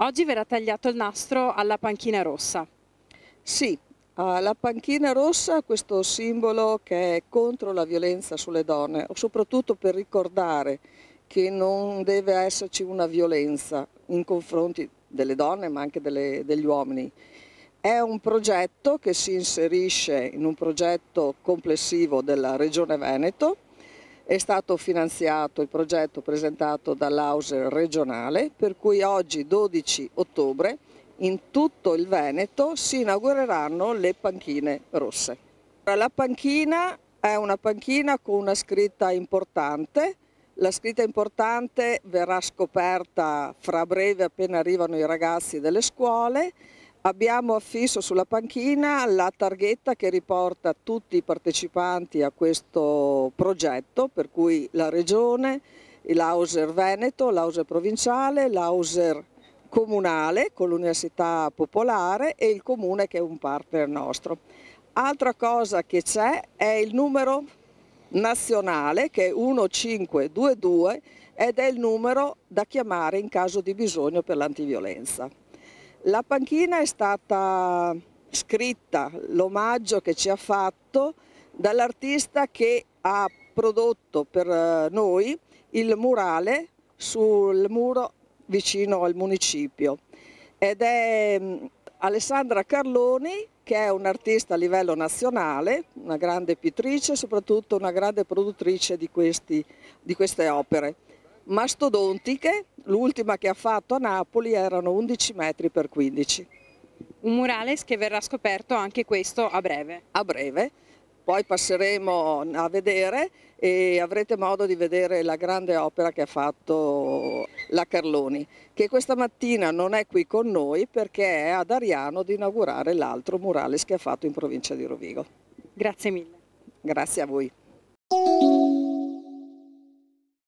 Oggi verrà tagliato il nastro alla panchina rossa. Sì, eh, la panchina rossa questo simbolo che è contro la violenza sulle donne, soprattutto per ricordare che non deve esserci una violenza in confronti delle donne ma anche delle, degli uomini. È un progetto che si inserisce in un progetto complessivo della Regione Veneto è stato finanziato il progetto presentato dall'Auser regionale per cui oggi 12 ottobre in tutto il Veneto si inaugureranno le panchine rosse. La panchina è una panchina con una scritta importante, la scritta importante verrà scoperta fra breve appena arrivano i ragazzi delle scuole Abbiamo affisso sulla panchina la targhetta che riporta tutti i partecipanti a questo progetto, per cui la Regione, l'Auser Veneto, l'Auser Provinciale, l'Auser Comunale con l'Università Popolare e il Comune che è un partner nostro. Altra cosa che c'è è il numero nazionale che è 1522 ed è il numero da chiamare in caso di bisogno per l'antiviolenza. La panchina è stata scritta, l'omaggio che ci ha fatto dall'artista che ha prodotto per eh, noi il murale sul muro vicino al municipio ed è mm, Alessandra Carloni che è un'artista a livello nazionale, una grande pittrice e soprattutto una grande produttrice di, questi, di queste opere mastodontiche, l'ultima che ha fatto a Napoli erano 11 metri per 15. Un murales che verrà scoperto anche questo a breve. A breve, poi passeremo a vedere e avrete modo di vedere la grande opera che ha fatto la Carloni, che questa mattina non è qui con noi perché è ad Ariano ad inaugurare l'altro murales che ha fatto in provincia di Rovigo. Grazie mille. Grazie a voi.